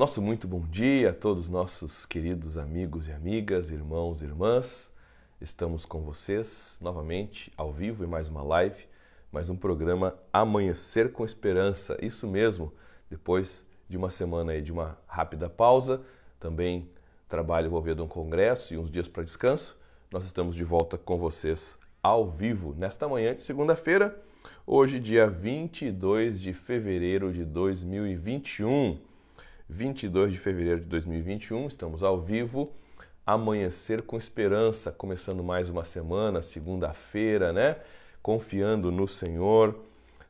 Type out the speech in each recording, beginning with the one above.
Nosso muito bom dia a todos nossos queridos amigos e amigas, irmãos e irmãs. Estamos com vocês novamente ao vivo em mais uma live, mais um programa Amanhecer com Esperança. Isso mesmo, depois de uma semana aí de uma rápida pausa, também trabalho envolvido um congresso e uns dias para descanso, nós estamos de volta com vocês ao vivo nesta manhã de segunda-feira, hoje dia 22 de fevereiro de 2021. 22 de fevereiro de 2021, estamos ao vivo. Amanhecer com esperança, começando mais uma semana, segunda-feira, né? Confiando no Senhor,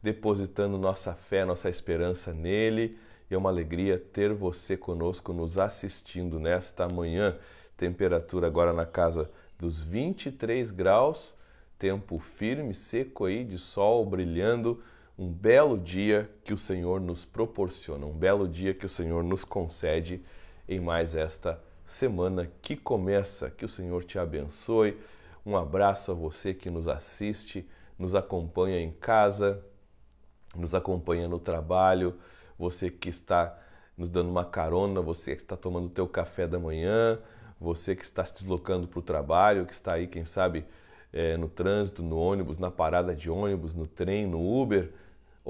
depositando nossa fé, nossa esperança nele. E é uma alegria ter você conosco nos assistindo nesta manhã. Temperatura agora na casa dos 23 graus, tempo firme, seco aí, de sol brilhando um belo dia que o Senhor nos proporciona, um belo dia que o Senhor nos concede em mais esta semana que começa. Que o Senhor te abençoe. Um abraço a você que nos assiste, nos acompanha em casa, nos acompanha no trabalho, você que está nos dando uma carona, você que está tomando o teu café da manhã, você que está se deslocando para o trabalho, que está aí, quem sabe, é, no trânsito, no ônibus, na parada de ônibus, no trem, no Uber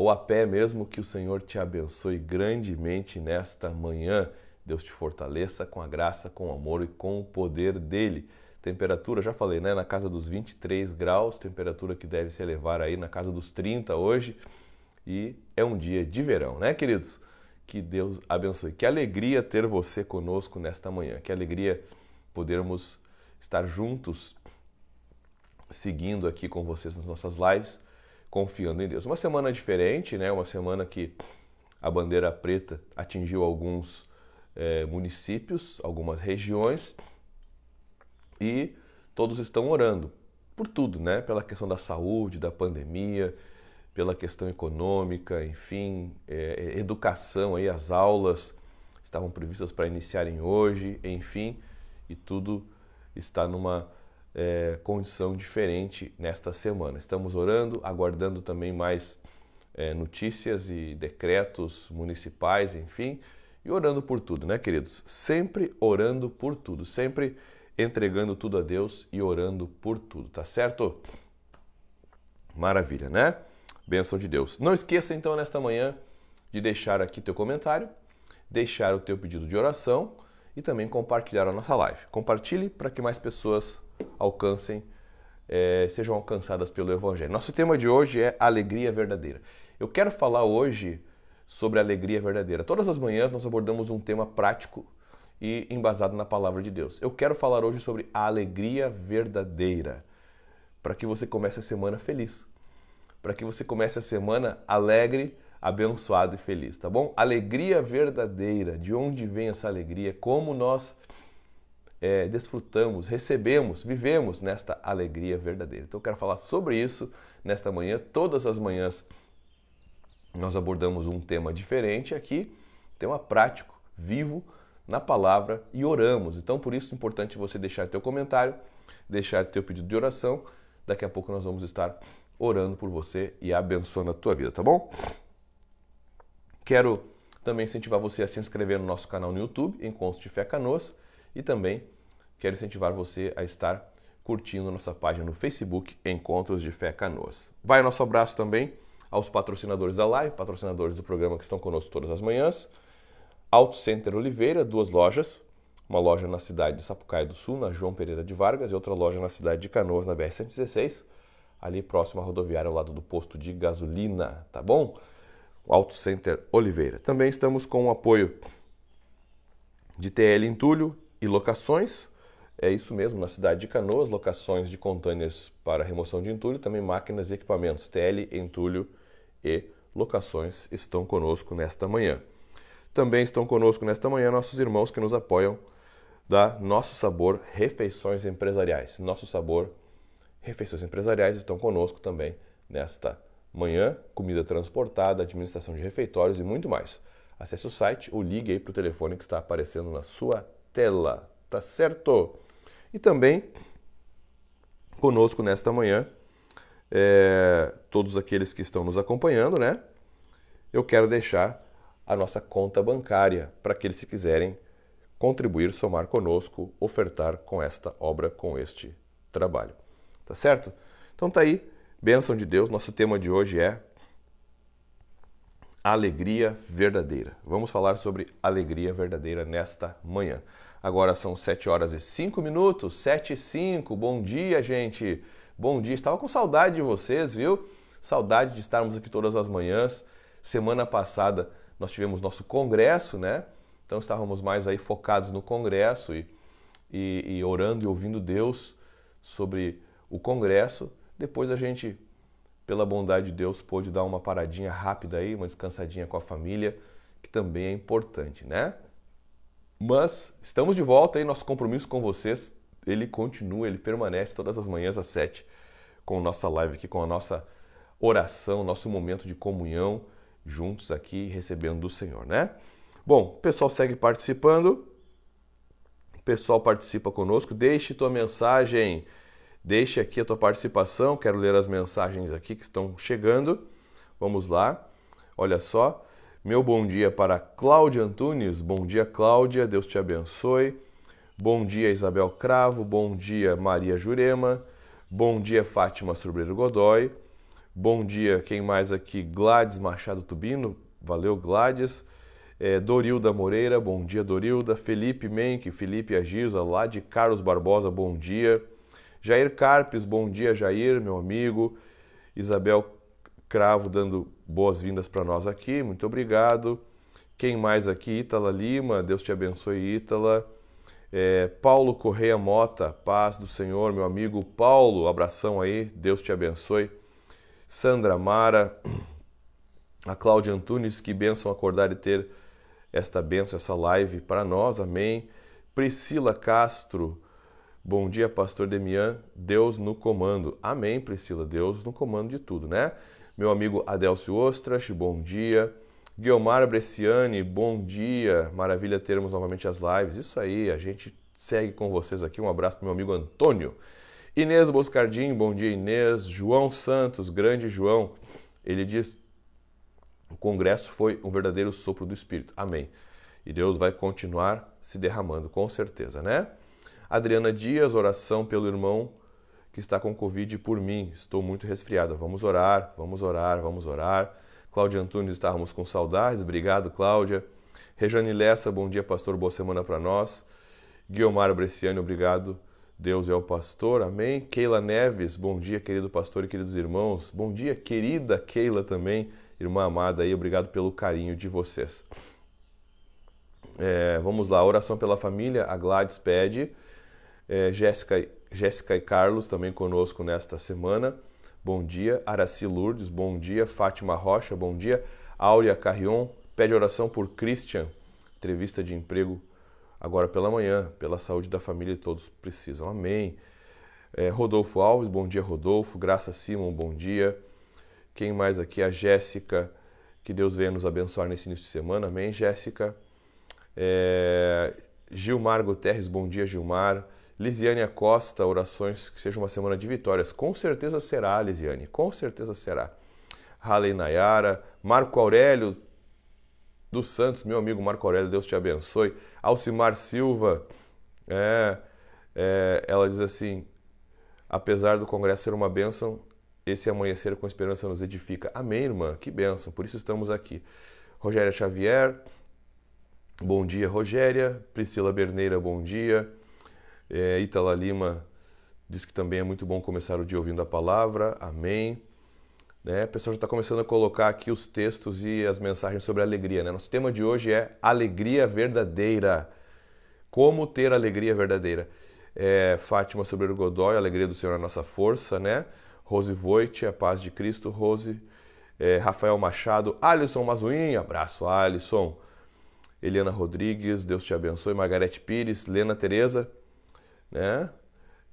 ou a pé mesmo, que o Senhor te abençoe grandemente nesta manhã. Deus te fortaleça com a graça, com o amor e com o poder dele. Temperatura, já falei, né? Na casa dos 23 graus, temperatura que deve se elevar aí na casa dos 30 hoje. E é um dia de verão, né, queridos? Que Deus abençoe. Que alegria ter você conosco nesta manhã. Que alegria podermos estar juntos, seguindo aqui com vocês nas nossas lives confiando em Deus. Uma semana diferente, né? Uma semana que a bandeira preta atingiu alguns é, municípios, algumas regiões e todos estão orando por tudo, né? Pela questão da saúde, da pandemia, pela questão econômica, enfim, é, é educação aí as aulas estavam previstas para iniciarem hoje, enfim, e tudo está numa é, condição diferente nesta semana. Estamos orando, aguardando também mais é, notícias e decretos municipais, enfim, e orando por tudo, né, queridos? Sempre orando por tudo, sempre entregando tudo a Deus e orando por tudo, tá certo? Maravilha, né? Bênção de Deus. Não esqueça então nesta manhã de deixar aqui teu comentário, deixar o teu pedido de oração e também compartilhar a nossa live. Compartilhe para que mais pessoas alcancem, é, sejam alcançadas pelo Evangelho. Nosso tema de hoje é alegria verdadeira. Eu quero falar hoje sobre alegria verdadeira. Todas as manhãs nós abordamos um tema prático e embasado na palavra de Deus. Eu quero falar hoje sobre a alegria verdadeira, para que você comece a semana feliz, para que você comece a semana alegre abençoado e feliz, tá bom? Alegria verdadeira, de onde vem essa alegria? Como nós é, desfrutamos, recebemos, vivemos nesta alegria verdadeira. Então eu quero falar sobre isso nesta manhã. Todas as manhãs nós abordamos um tema diferente aqui, tema prático, vivo na palavra e oramos. Então por isso é importante você deixar teu comentário, deixar teu pedido de oração. Daqui a pouco nós vamos estar orando por você e abençoando a tua vida, tá bom? Quero também incentivar você a se inscrever no nosso canal no YouTube, Encontros de Fé Canoas, e também quero incentivar você a estar curtindo nossa página no Facebook, Encontros de Fé Canoas. Vai nosso abraço também aos patrocinadores da live, patrocinadores do programa que estão conosco todas as manhãs. Auto Center Oliveira, duas lojas, uma loja na cidade de Sapucaia do Sul, na João Pereira de Vargas, e outra loja na cidade de Canoas, na BR-116, ali próximo à rodoviária, ao lado do posto de gasolina, tá bom? Auto Center Oliveira. Também estamos com o apoio de TL Entulho e Locações. É isso mesmo, na cidade de Canoas, locações de contêineres para remoção de entulho, também máquinas e equipamentos. TL, entulho e locações estão conosco nesta manhã. Também estão conosco nesta manhã nossos irmãos que nos apoiam da Nosso Sabor Refeições Empresariais. Nosso Sabor Refeições Empresariais estão conosco também nesta Manhã, comida transportada, administração de refeitórios e muito mais. Acesse o site ou ligue aí para o telefone que está aparecendo na sua tela, tá certo? E também conosco nesta manhã, é, todos aqueles que estão nos acompanhando, né? Eu quero deixar a nossa conta bancária para aqueles que quiserem contribuir, somar conosco, ofertar com esta obra, com este trabalho. Tá certo? Então tá aí Bênção de Deus, nosso tema de hoje é alegria verdadeira. Vamos falar sobre alegria verdadeira nesta manhã. Agora são 7 horas e 5 minutos, 7 e 5. Bom dia, gente. Bom dia. Estava com saudade de vocês, viu? Saudade de estarmos aqui todas as manhãs. Semana passada nós tivemos nosso congresso, né? Então estávamos mais aí focados no congresso e, e, e orando e ouvindo Deus sobre o congresso. Depois a gente, pela bondade de Deus, pôde dar uma paradinha rápida aí, uma descansadinha com a família, que também é importante, né? Mas estamos de volta aí, nosso compromisso com vocês, ele continua, ele permanece todas as manhãs às 7 com nossa live aqui, com a nossa oração, nosso momento de comunhão juntos aqui, recebendo do Senhor, né? Bom, o pessoal segue participando. O pessoal participa conosco. Deixe tua mensagem Deixe aqui a tua participação, quero ler as mensagens aqui que estão chegando. Vamos lá. Olha só. Meu bom dia para Cláudia Antunes. Bom dia, Cláudia. Deus te abençoe. Bom dia, Isabel Cravo. Bom dia, Maria Jurema. Bom dia, Fátima Sobreiro Godoy. Bom dia, quem mais aqui? Gladys Machado Tubino. Valeu, Gladys. É, Dorilda Moreira. Bom dia, Dorilda. Felipe Menck, Felipe Agiza, lá de Carlos Barbosa. Bom dia. Jair Carpes, bom dia, Jair, meu amigo. Isabel Cravo dando boas-vindas para nós aqui, muito obrigado. Quem mais aqui? Ítala Lima, Deus te abençoe, Ítala. É, Paulo Correia Mota, paz do Senhor, meu amigo Paulo, abração aí, Deus te abençoe. Sandra Mara, a Cláudia Antunes, que benção acordar e ter esta benção, essa live para nós, amém. Priscila Castro, Bom dia, pastor Demian. Deus no comando. Amém, Priscila. Deus no comando de tudo, né? Meu amigo Adelcio Ostras, bom dia. Guilmar Bresciani, bom dia. Maravilha termos novamente as lives. Isso aí, a gente segue com vocês aqui. Um abraço para meu amigo Antônio. Inês Boscardinho, bom dia Inês. João Santos, grande João. Ele diz: o congresso foi um verdadeiro sopro do Espírito. Amém. E Deus vai continuar se derramando, com certeza, né? Adriana Dias, oração pelo irmão que está com Covid por mim. Estou muito resfriada. Vamos orar, vamos orar, vamos orar. Cláudia Antunes, estávamos com saudades. Obrigado, Cláudia. Rejane Lessa, bom dia, pastor. Boa semana para nós. Guilmar Bresciani, obrigado. Deus é o pastor. Amém. Keila Neves, bom dia, querido pastor e queridos irmãos. Bom dia, querida Keila também, irmã amada aí. Obrigado pelo carinho de vocês. É, vamos lá, oração pela família. A Gladys pede é, Jéssica, Jéssica e Carlos também conosco nesta semana. Bom dia. Araci Lourdes, bom dia. Fátima Rocha, bom dia. Áurea Carrion pede oração por Christian. Entrevista de emprego agora pela manhã, pela saúde da família todos precisam. Amém. É, Rodolfo Alves, bom dia, Rodolfo. Graça Simon, bom dia. Quem mais aqui? A Jéssica. Que Deus venha nos abençoar nesse início de semana. Amém, Jéssica. É, Gilmar Guterres, bom dia, Gilmar. Lisiane Costa, orações que seja uma semana de vitórias. Com certeza será, Lisiane, com certeza será. Halei Nayara, Marco Aurélio dos Santos, meu amigo Marco Aurélio, Deus te abençoe. Alcimar Silva, é, é, ela diz assim: apesar do Congresso ser uma bênção, esse amanhecer com esperança nos edifica. Amém, irmã, que bênção, por isso estamos aqui. Rogéria Xavier, bom dia, Rogéria. Priscila Berneira, bom dia. É, Itala Lima diz que também é muito bom começar o dia ouvindo a palavra. Amém. Né? O pessoal já está começando a colocar aqui os textos e as mensagens sobre alegria. Né? Nosso tema de hoje é alegria verdadeira. Como ter alegria verdadeira. É, Fátima Sobreiro Godoy, a alegria do Senhor é a nossa força, né? Rose Voit, a paz de Cristo. Rose, é, Rafael Machado, Alisson Mazuin, abraço, Alisson. Eliana Rodrigues, Deus te abençoe. Margarete Pires, Lena Tereza, né?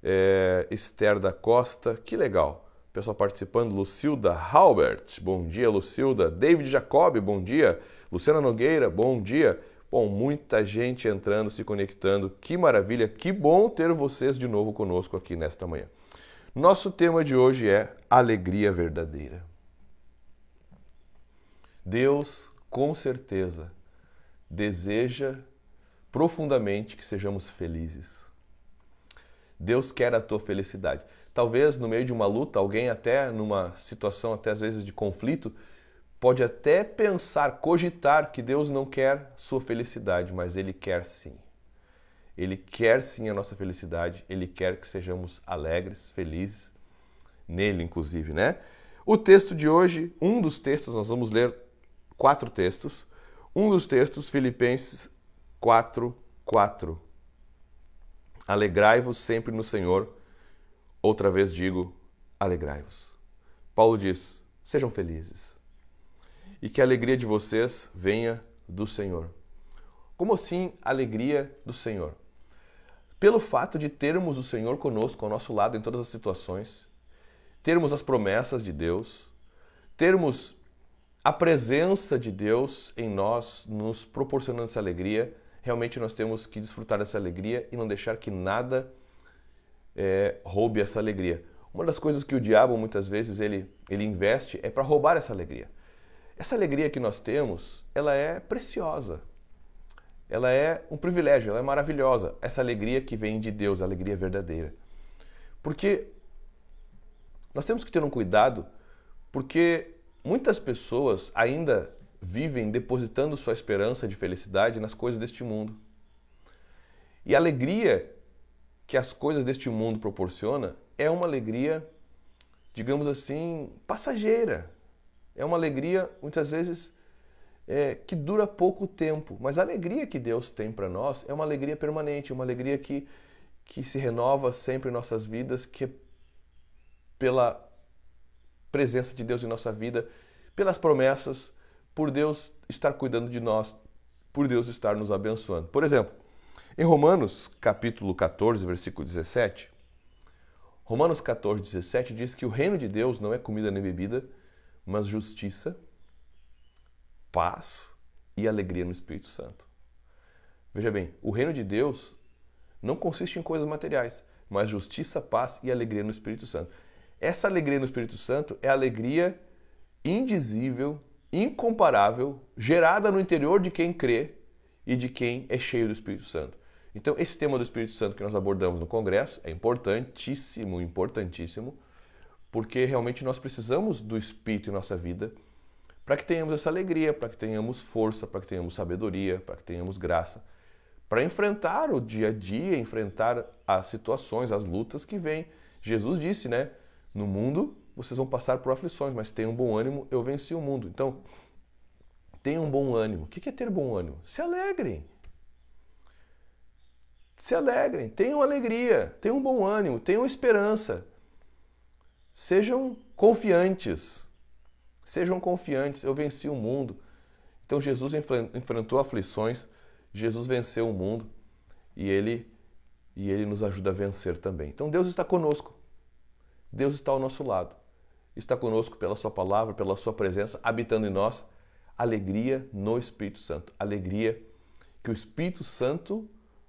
É, Esther da Costa, que legal. Pessoal participando, Lucilda Halbert, bom dia, Lucilda. David Jacob, bom dia. Luciana Nogueira, bom dia. Bom, muita gente entrando, se conectando. Que maravilha, que bom ter vocês de novo conosco aqui nesta manhã. Nosso tema de hoje é alegria verdadeira. Deus, com certeza, deseja profundamente que sejamos felizes Deus quer a tua felicidade. Talvez no meio de uma luta, alguém até numa situação até às vezes de conflito, pode até pensar, cogitar que Deus não quer sua felicidade, mas ele quer sim. Ele quer sim a nossa felicidade, ele quer que sejamos alegres, felizes nele inclusive, né? O texto de hoje, um dos textos, nós vamos ler quatro textos. Um dos textos, Filipenses 4, 4. Alegrai-vos sempre no Senhor. Outra vez digo, alegrai-vos. Paulo diz: sejam felizes. E que a alegria de vocês venha do Senhor. Como assim alegria do Senhor? Pelo fato de termos o Senhor conosco, ao nosso lado em todas as situações, termos as promessas de Deus, termos a presença de Deus em nós, nos proporcionando essa alegria realmente nós temos que desfrutar dessa alegria e não deixar que nada é, roube essa alegria. Uma das coisas que o diabo muitas vezes ele, ele investe é para roubar essa alegria. Essa alegria que nós temos, ela é preciosa. Ela é um privilégio, ela é maravilhosa. Essa alegria que vem de Deus, a alegria verdadeira. Porque nós temos que ter um cuidado, porque muitas pessoas ainda vivem depositando sua esperança de felicidade nas coisas deste mundo. E a alegria que as coisas deste mundo proporciona é uma alegria, digamos assim, passageira. É uma alegria, muitas vezes, é, que dura pouco tempo. Mas a alegria que Deus tem para nós é uma alegria permanente, uma alegria que, que se renova sempre em nossas vidas, que é pela presença de Deus em nossa vida, pelas promessas, por Deus estar cuidando de nós, por Deus estar nos abençoando. Por exemplo, em Romanos capítulo 14, versículo 17, Romanos 14, 17 diz que o reino de Deus não é comida nem bebida, mas justiça, paz e alegria no Espírito Santo. Veja bem, o reino de Deus não consiste em coisas materiais, mas justiça, paz e alegria no Espírito Santo. Essa alegria no Espírito Santo é a alegria indizível incomparável, gerada no interior de quem crê e de quem é cheio do Espírito Santo. Então, esse tema do Espírito Santo que nós abordamos no Congresso é importantíssimo, importantíssimo, porque realmente nós precisamos do Espírito em nossa vida para que tenhamos essa alegria, para que tenhamos força, para que tenhamos sabedoria, para que tenhamos graça, para enfrentar o dia a dia, enfrentar as situações, as lutas que vêm. Jesus disse, né? No mundo vocês vão passar por aflições, mas tenham um bom ânimo, eu venci o mundo. Então, tenham um bom ânimo. O que é ter bom ânimo? Se alegrem. Se alegrem, tenham alegria, tenham bom ânimo, tenham esperança. Sejam confiantes. Sejam confiantes, eu venci o mundo. Então Jesus enfrentou aflições, Jesus venceu o mundo e ele e ele nos ajuda a vencer também. Então Deus está conosco. Deus está ao nosso lado está conosco pela Sua palavra, pela Sua presença, habitando em nós. Alegria no Espírito Santo. Alegria que o Espírito Santo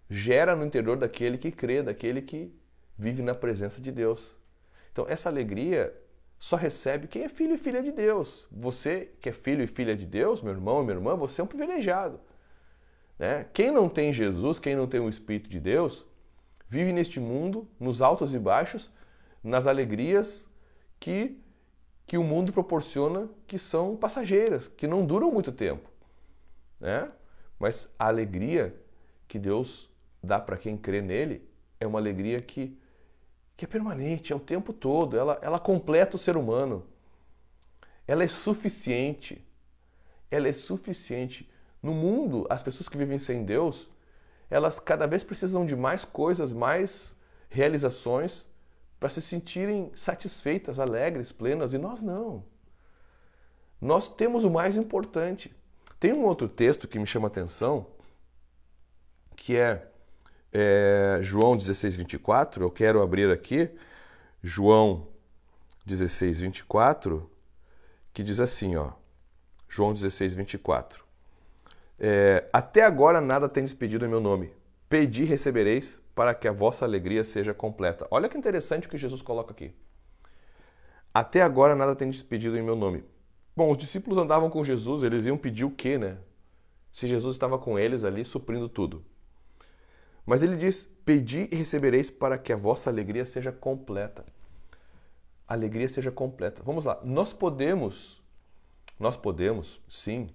gera no interior daquele que crê, daquele que vive na presença de Deus. Então, essa alegria só recebe quem é filho e filha de Deus. Você que é filho e filha de Deus, meu irmão, e minha irmã, você é um privilegiado. Né? Quem não tem Jesus, quem não tem o Espírito de Deus, vive neste mundo, nos altos e baixos, nas alegrias que que o mundo proporciona que são passageiras, que não duram muito tempo, né? Mas a alegria que Deus dá para quem crê nele é uma alegria que, que é permanente, é o tempo todo, ela, ela completa o ser humano. Ela é suficiente. Ela é suficiente. No mundo, as pessoas que vivem sem Deus, elas cada vez precisam de mais coisas, mais realizações para se sentirem satisfeitas, alegres, plenas, e nós não. Nós temos o mais importante. Tem um outro texto que me chama a atenção, que é, é João 16, 24. Eu quero abrir aqui, João 16, 24, que diz assim, ó. João 16, 24. É, Até agora nada tendes pedido em meu nome. Pedi, recebereis, para que a vossa alegria seja completa. Olha que interessante o que Jesus coloca aqui. Até agora nada tem despedido em meu nome. Bom, os discípulos andavam com Jesus, eles iam pedir o quê, né? Se Jesus estava com eles ali suprindo tudo. Mas ele diz: Pedi e recebereis para que a vossa alegria seja completa. alegria seja completa. Vamos lá. Nós podemos, nós podemos, sim,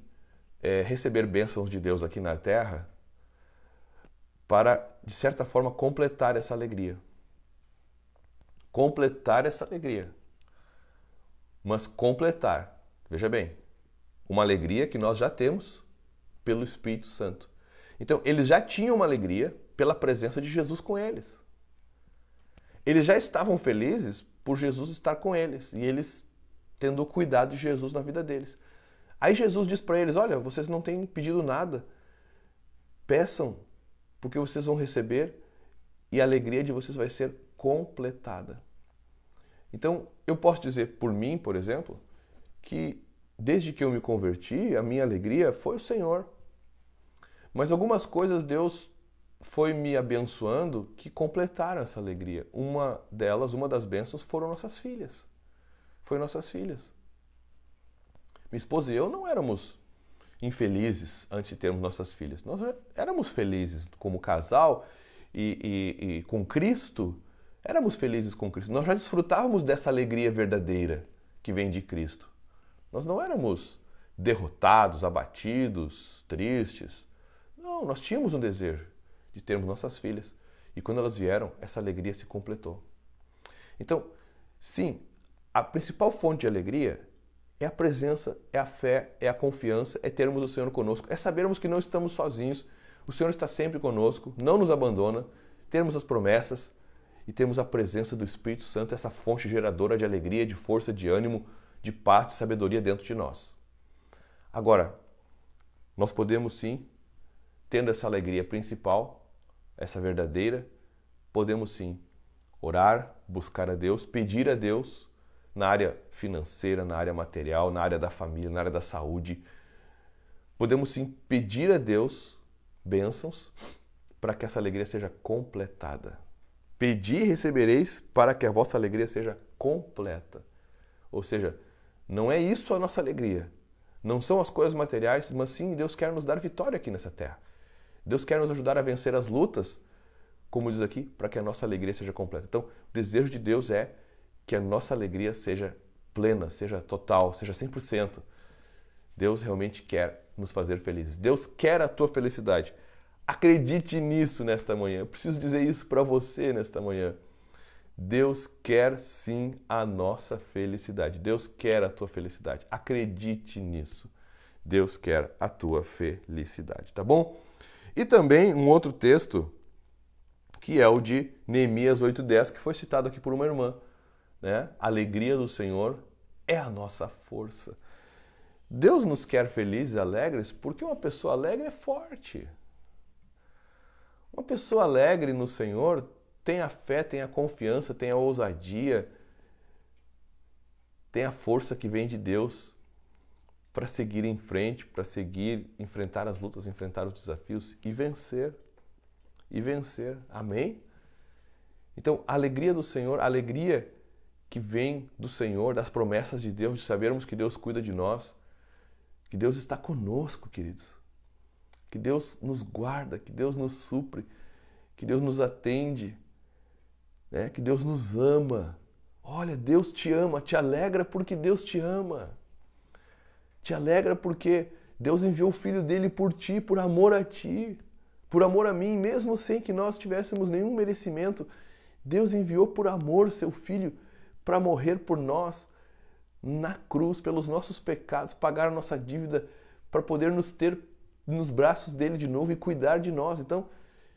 é, receber bênçãos de Deus aqui na terra para, de certa forma, completar essa alegria. Completar essa alegria. Mas completar, veja bem, uma alegria que nós já temos pelo Espírito Santo. Então, eles já tinham uma alegria pela presença de Jesus com eles. Eles já estavam felizes por Jesus estar com eles e eles tendo o cuidado de Jesus na vida deles. Aí Jesus diz para eles: Olha, vocês não têm pedido nada, peçam porque vocês vão receber e a alegria de vocês vai ser completada. Então, eu posso dizer por mim, por exemplo, que desde que eu me converti, a minha alegria foi o Senhor. Mas algumas coisas Deus foi me abençoando que completaram essa alegria. Uma delas, uma das bênçãos, foram nossas filhas. Foi nossas filhas. Minha esposa e eu não éramos infelizes antes de termos nossas filhas. Nós éramos felizes como casal e, e, e com Cristo, éramos felizes com Cristo. Nós já desfrutávamos dessa alegria verdadeira que vem de Cristo. Nós não éramos derrotados, abatidos, tristes. Não, nós tínhamos um desejo de termos nossas filhas. E quando elas vieram, essa alegria se completou. Então, sim, a principal fonte de alegria é a presença, é a fé, é a confiança, é termos o Senhor conosco, é sabermos que não estamos sozinhos, o Senhor está sempre conosco, não nos abandona, termos as promessas e termos a presença do Espírito Santo, essa fonte geradora de alegria, de força, de ânimo, de paz, de sabedoria dentro de nós. Agora, nós podemos sim, tendo essa alegria principal, essa verdadeira, podemos sim orar, buscar a Deus, pedir a Deus na área financeira, na área material, na área da família, na área da saúde. Podemos sim pedir a Deus bênçãos para que essa alegria seja completada. Pedi e recebereis para que a vossa alegria seja completa. Ou seja, não é isso a nossa alegria. Não são as coisas materiais, mas sim Deus quer nos dar vitória aqui nessa terra. Deus quer nos ajudar a vencer as lutas, como diz aqui, para que a nossa alegria seja completa. Então, o desejo de Deus é que a nossa alegria seja plena, seja total, seja 100%. Deus realmente quer nos fazer felizes. Deus quer a tua felicidade. Acredite nisso nesta manhã. Eu preciso dizer isso para você nesta manhã. Deus quer sim a nossa felicidade. Deus quer a tua felicidade. Acredite nisso. Deus quer a tua felicidade, tá bom? E também um outro texto que é o de Neemias 8:10, que foi citado aqui por uma irmã. Né? A alegria do Senhor é a nossa força. Deus nos quer felizes e alegres porque uma pessoa alegre é forte. Uma pessoa alegre no Senhor tem a fé, tem a confiança, tem a ousadia, tem a força que vem de Deus para seguir em frente, para seguir, enfrentar as lutas, enfrentar os desafios e vencer. E vencer. Amém? Então, a alegria do Senhor, a alegria que vem do Senhor, das promessas de Deus, de sabermos que Deus cuida de nós, que Deus está conosco, queridos. Que Deus nos guarda, que Deus nos supre, que Deus nos atende, né? que Deus nos ama. Olha, Deus te ama, te alegra porque Deus te ama. Te alegra porque Deus enviou o Filho dele por ti, por amor a ti, por amor a mim, mesmo sem que nós tivéssemos nenhum merecimento. Deus enviou por amor seu Filho para morrer por nós na cruz, pelos nossos pecados, pagar a nossa dívida, para poder nos ter nos braços dele de novo e cuidar de nós. Então,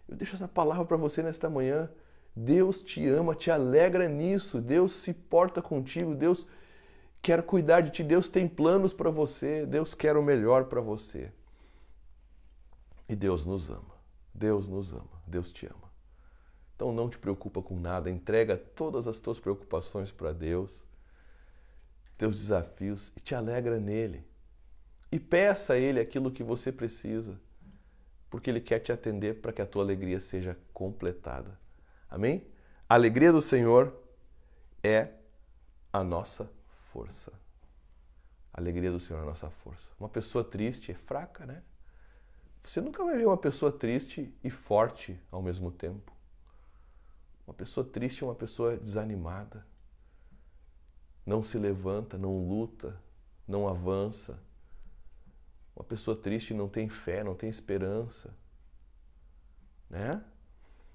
eu deixo essa palavra para você nesta manhã. Deus te ama, te alegra nisso. Deus se porta contigo. Deus quer cuidar de ti. Deus tem planos para você. Deus quer o melhor para você. E Deus nos ama. Deus nos ama. Deus te ama. Então não te preocupa com nada, entrega todas as tuas preocupações para Deus, teus desafios e te alegra nele. E peça a ele aquilo que você precisa, porque ele quer te atender para que a tua alegria seja completada. Amém? A alegria do Senhor é a nossa força. A alegria do Senhor é a nossa força. Uma pessoa triste é fraca, né? Você nunca vai ver uma pessoa triste e forte ao mesmo tempo. Uma pessoa triste é uma pessoa desanimada. Não se levanta, não luta, não avança. Uma pessoa triste não tem fé, não tem esperança. Né?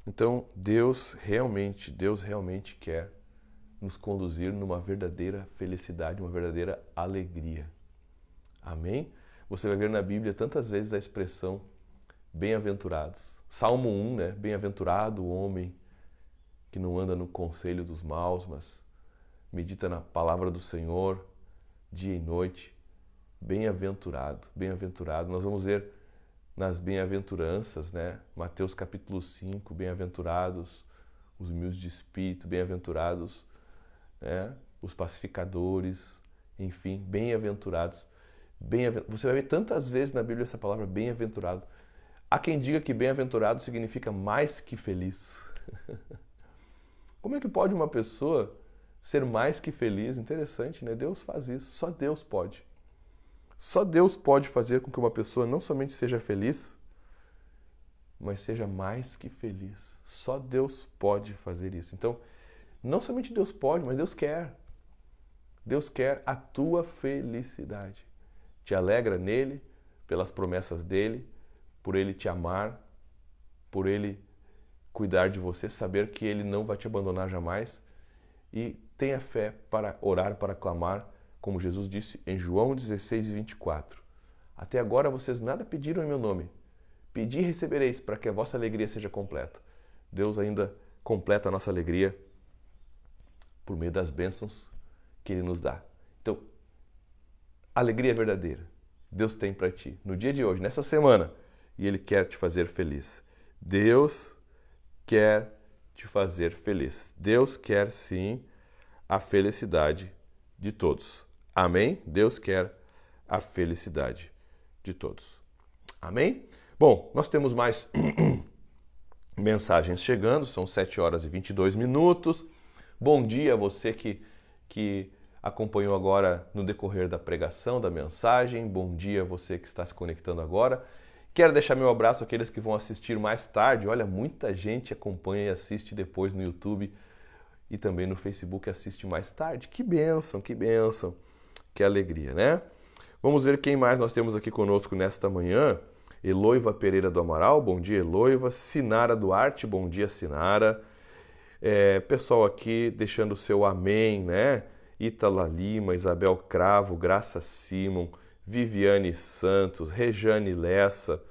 Então, Deus realmente, Deus realmente quer nos conduzir numa verdadeira felicidade, uma verdadeira alegria. Amém? Você vai ver na Bíblia tantas vezes a expressão bem-aventurados. Salmo 1, né? Bem-aventurado o homem que não anda no conselho dos maus, mas medita na palavra do Senhor dia e noite. Bem-aventurado, bem-aventurado. Nós vamos ver nas bem-aventuranças, né? Mateus capítulo 5, bem-aventurados os humildes de espírito, bem-aventurados né? os pacificadores, enfim, bem-aventurados. Bem Você vai ver tantas vezes na Bíblia essa palavra bem-aventurado. Há quem diga que bem-aventurado significa mais que feliz. Como é que pode uma pessoa ser mais que feliz? Interessante, né? Deus faz isso, só Deus pode. Só Deus pode fazer com que uma pessoa não somente seja feliz, mas seja mais que feliz. Só Deus pode fazer isso. Então, não somente Deus pode, mas Deus quer. Deus quer a tua felicidade. Te alegra nele, pelas promessas dele, por ele te amar, por ele cuidar de você, saber que Ele não vai te abandonar jamais e tenha fé para orar, para clamar, como Jesus disse em João 16, 24. Até agora vocês nada pediram em meu nome. Pedi e recebereis para que a vossa alegria seja completa. Deus ainda completa a nossa alegria por meio das bênçãos que Ele nos dá. Então, alegria é verdadeira Deus tem para ti no dia de hoje, nessa semana, e Ele quer te fazer feliz. Deus quer te fazer feliz. Deus quer sim a felicidade de todos. Amém? Deus quer a felicidade de todos. Amém? Bom, nós temos mais mensagens chegando, são 7 horas e 22 minutos. Bom dia a você que, que acompanhou agora no decorrer da pregação, da mensagem. Bom dia a você que está se conectando agora. Quero deixar meu abraço àqueles que vão assistir mais tarde. Olha, muita gente acompanha e assiste depois no YouTube e também no Facebook assiste mais tarde. Que benção, que benção. Que alegria, né? Vamos ver quem mais nós temos aqui conosco nesta manhã. Eloiva Pereira do Amaral, bom dia Eloiva. Sinara Duarte, bom dia Sinara. É, pessoal aqui deixando o seu amém, né? Itala Lima, Isabel Cravo, Graça Simon, Viviane Santos, Rejane Lessa,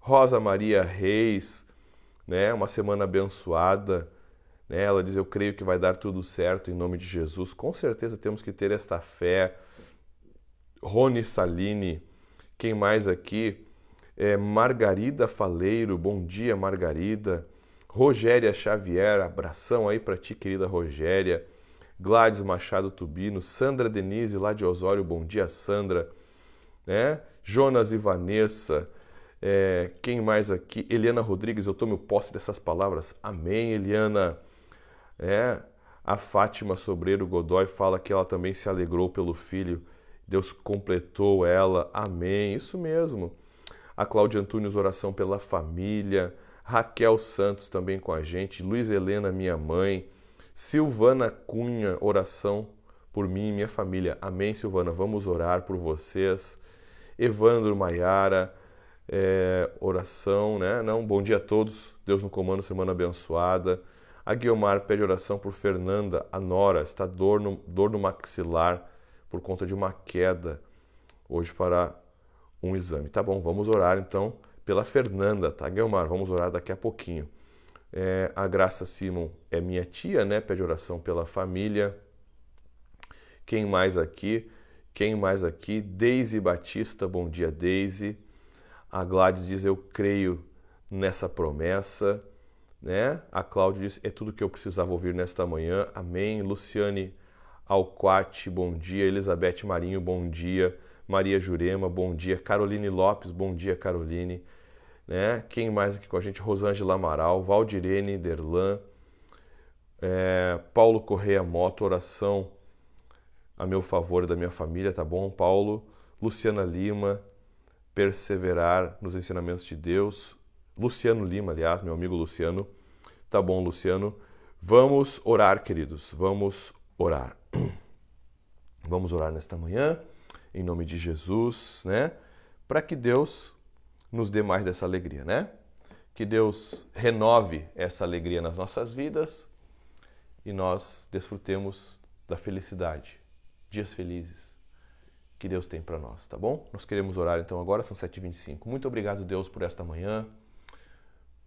Rosa Maria Reis, né? Uma semana abençoada. Né? Ela diz: Eu creio que vai dar tudo certo em nome de Jesus. Com certeza temos que ter esta fé. Rony Salini, quem mais aqui? É, Margarida Faleiro, bom dia, Margarida. Rogéria Xavier, abração aí para ti, querida Rogéria. Gladys Machado Tubino, Sandra Denise, lá de Osório, bom dia, Sandra. Né? Jonas e Vanessa, é, quem mais aqui? Eliana Rodrigues, eu tomo posse dessas palavras. Amém, Eliana. É, a Fátima Sobreiro Godoy fala que ela também se alegrou pelo filho. Deus completou ela. Amém. Isso mesmo. A Cláudia Antunes, oração pela família. Raquel Santos também com a gente. Luiz Helena, minha mãe. Silvana Cunha, oração por mim e minha família. Amém, Silvana. Vamos orar por vocês. Evandro Maiara, é, oração, né? Não, bom dia a todos, Deus no comando, semana abençoada. A Guilmar pede oração por Fernanda, a Nora, está dor no, dor no maxilar por conta de uma queda. Hoje fará um exame. Tá bom, vamos orar então pela Fernanda, tá, Guilmar? Vamos orar daqui a pouquinho. É, a Graça Simon é minha tia, né? Pede oração pela família. Quem mais aqui? Quem mais aqui? Deise Batista, bom dia, Deise. A Gladys diz: Eu creio nessa promessa. Né? A Cláudia diz: É tudo que eu precisava ouvir nesta manhã. Amém. Luciane Alquate, bom dia. Elizabeth Marinho, bom dia. Maria Jurema, bom dia. Caroline Lopes, bom dia, Caroline. Né? Quem mais aqui com a gente? Rosângela Amaral, Valdirene Derlan, é, Paulo Correia Moto, oração a meu favor e da minha família, tá bom, Paulo? Luciana Lima, perseverar nos ensinamentos de Deus. Luciano Lima, aliás, meu amigo Luciano. Tá bom, Luciano. Vamos orar, queridos. Vamos orar. Vamos orar nesta manhã, em nome de Jesus, né? Para que Deus nos dê mais dessa alegria, né? Que Deus renove essa alegria nas nossas vidas e nós desfrutemos da felicidade dias felizes que Deus tem para nós, tá bom? Nós queremos orar então agora, são 7h25. Muito obrigado, Deus, por esta manhã.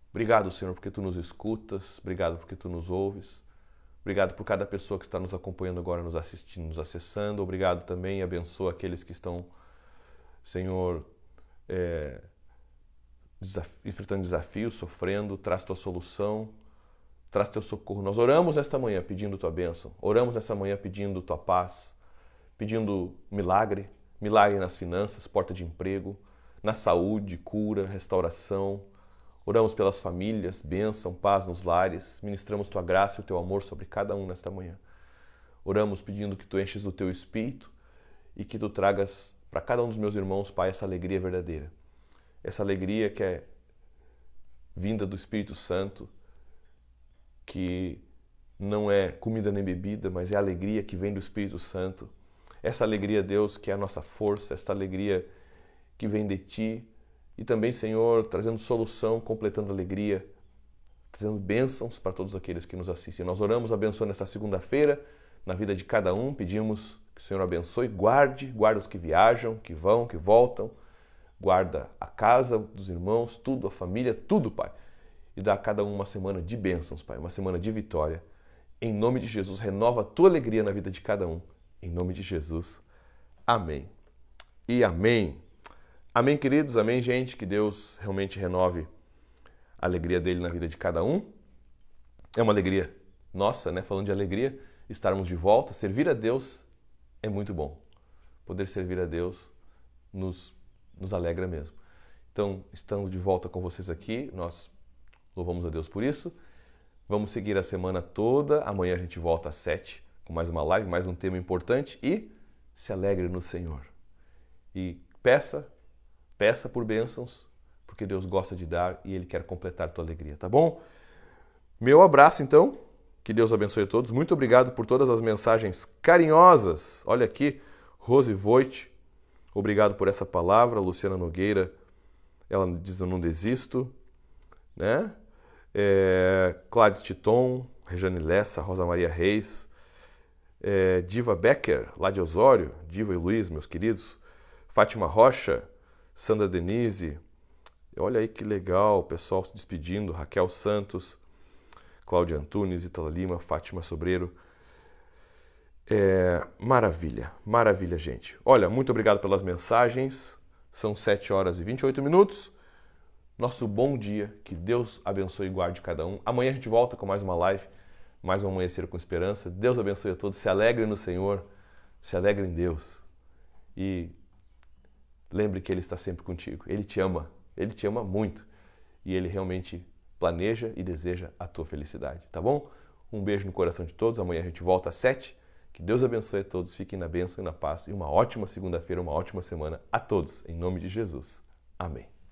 Obrigado, Senhor, porque tu nos escutas, obrigado porque tu nos ouves. Obrigado por cada pessoa que está nos acompanhando agora, nos assistindo, nos acessando. Obrigado também e abençoa aqueles que estão, Senhor, é, desaf enfrentando desafios, sofrendo. Traz tua solução, traz teu socorro. Nós oramos nesta manhã pedindo tua bênção, oramos nesta manhã pedindo tua paz, pedindo milagre, milagre nas finanças, porta de emprego, na saúde, cura, restauração. Oramos pelas famílias, bênção, paz nos lares, ministramos tua graça e o teu amor sobre cada um nesta manhã. Oramos pedindo que tu enches do teu espírito e que tu tragas para cada um dos meus irmãos, Pai, essa alegria verdadeira. Essa alegria que é vinda do Espírito Santo, que não é comida nem bebida, mas é a alegria que vem do Espírito Santo essa alegria, Deus, que é a nossa força, essa alegria que vem de ti. E também, Senhor, trazendo solução, completando alegria, trazendo bênçãos para todos aqueles que nos assistem. Nós oramos abençoa esta segunda-feira na vida de cada um, pedimos que o Senhor abençoe, guarde, guarde os que viajam, que vão, que voltam, guarda a casa dos irmãos, tudo, a família, tudo, Pai. E dá a cada um uma semana de bênçãos, Pai, uma semana de vitória. Em nome de Jesus, renova a tua alegria na vida de cada um. Em nome de Jesus. Amém. E amém. Amém, queridos. Amém, gente. Que Deus realmente renove a alegria dele na vida de cada um. É uma alegria nossa, né? Falando de alegria, estarmos de volta. Servir a Deus é muito bom. Poder servir a Deus nos, nos alegra mesmo. Então, estamos de volta com vocês aqui. Nós louvamos a Deus por isso. Vamos seguir a semana toda. Amanhã a gente volta às sete com mais uma live, mais um tema importante e se alegre no Senhor. E peça, peça por bênçãos, porque Deus gosta de dar e Ele quer completar a tua alegria, tá bom? Meu abraço então, que Deus abençoe a todos. Muito obrigado por todas as mensagens carinhosas. Olha aqui, Rose Voit, obrigado por essa palavra. Luciana Nogueira, ela diz: Eu não desisto, né? É, Clades Titon, Rejane Lessa, Rosa Maria Reis é, Diva Becker, lá de Osório, Diva e Luiz, meus queridos, Fátima Rocha, Sandra Denise, olha aí que legal, o pessoal se despedindo, Raquel Santos, Cláudia Antunes, Itala Lima, Fátima Sobreiro. É, maravilha, maravilha, gente. Olha, muito obrigado pelas mensagens. São 7 horas e 28 minutos. Nosso bom dia, que Deus abençoe e guarde cada um. Amanhã a gente volta com mais uma live mais um amanhecer com esperança. Deus abençoe a todos. Se alegre no Senhor, se alegre em Deus. E lembre que Ele está sempre contigo. Ele te ama, Ele te ama muito. E Ele realmente planeja e deseja a tua felicidade, tá bom? Um beijo no coração de todos. Amanhã a gente volta às sete. Que Deus abençoe a todos. Fiquem na bênção e na paz. E uma ótima segunda-feira, uma ótima semana a todos. Em nome de Jesus. Amém.